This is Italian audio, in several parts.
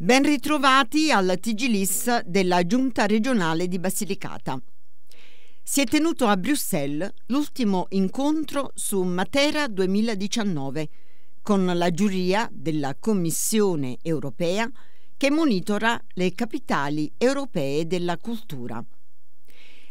Ben ritrovati al Tigilis della Giunta regionale di Basilicata. Si è tenuto a Bruxelles l'ultimo incontro su Matera 2019 con la giuria della Commissione europea che monitora le capitali europee della cultura.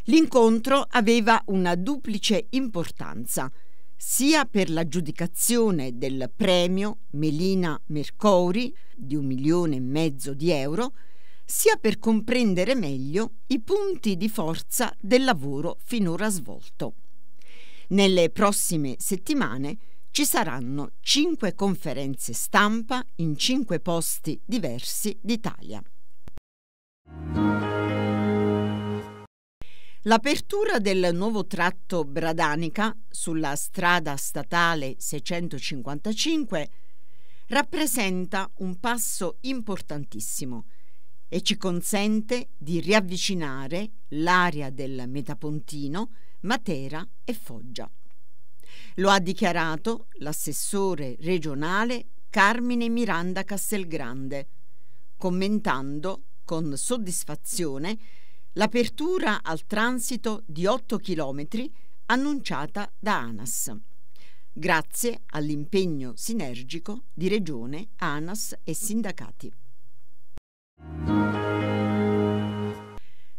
L'incontro aveva una duplice importanza – sia per l'aggiudicazione del premio Melina Mercouri di un milione e mezzo di euro, sia per comprendere meglio i punti di forza del lavoro finora svolto. Nelle prossime settimane ci saranno cinque conferenze stampa in cinque posti diversi d'Italia. L'apertura del nuovo tratto Bradanica sulla strada statale 655 rappresenta un passo importantissimo e ci consente di riavvicinare l'area del Metapontino, Matera e Foggia. Lo ha dichiarato l'assessore regionale Carmine Miranda Castelgrande, commentando con soddisfazione l'apertura al transito di 8 km annunciata da ANAS, grazie all'impegno sinergico di Regione, ANAS e sindacati.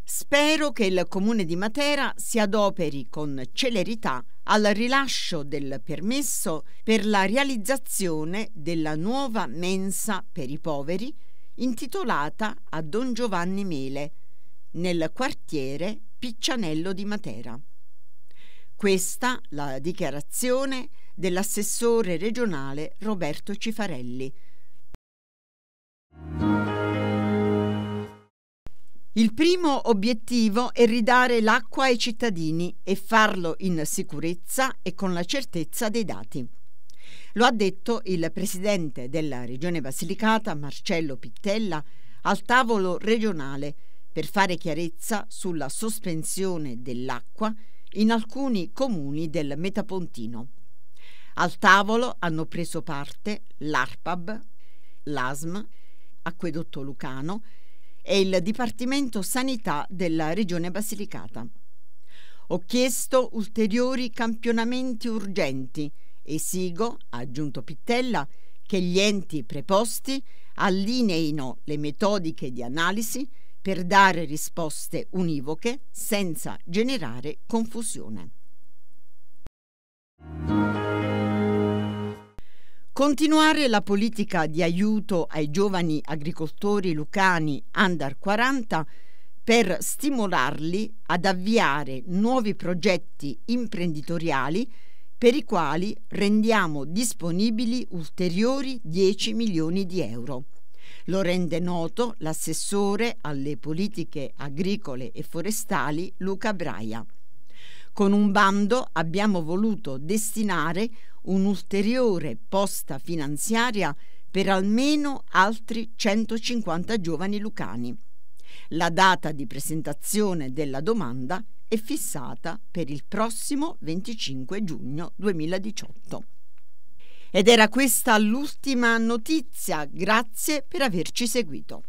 Spero che il Comune di Matera si adoperi con celerità al rilascio del permesso per la realizzazione della nuova mensa per i poveri intitolata a Don Giovanni Mele, nel quartiere Piccianello di Matera. Questa la dichiarazione dell'assessore regionale Roberto Cifarelli. Il primo obiettivo è ridare l'acqua ai cittadini e farlo in sicurezza e con la certezza dei dati. Lo ha detto il presidente della Regione Basilicata, Marcello Pittella, al tavolo regionale per fare chiarezza sulla sospensione dell'acqua in alcuni comuni del Metapontino. Al tavolo hanno preso parte l'ARPAB, l'ASM, Acquedotto Lucano e il Dipartimento Sanità della Regione Basilicata. Ho chiesto ulteriori campionamenti urgenti. Esigo, ha aggiunto Pittella, che gli enti preposti allineino le metodiche di analisi per dare risposte univoche senza generare confusione. Continuare la politica di aiuto ai giovani agricoltori lucani under 40 per stimolarli ad avviare nuovi progetti imprenditoriali per i quali rendiamo disponibili ulteriori 10 milioni di euro. Lo rende noto l'assessore alle politiche agricole e forestali Luca Braia. Con un bando abbiamo voluto destinare un'ulteriore posta finanziaria per almeno altri 150 giovani lucani. La data di presentazione della domanda è fissata per il prossimo 25 giugno 2018. Ed era questa l'ultima notizia. Grazie per averci seguito.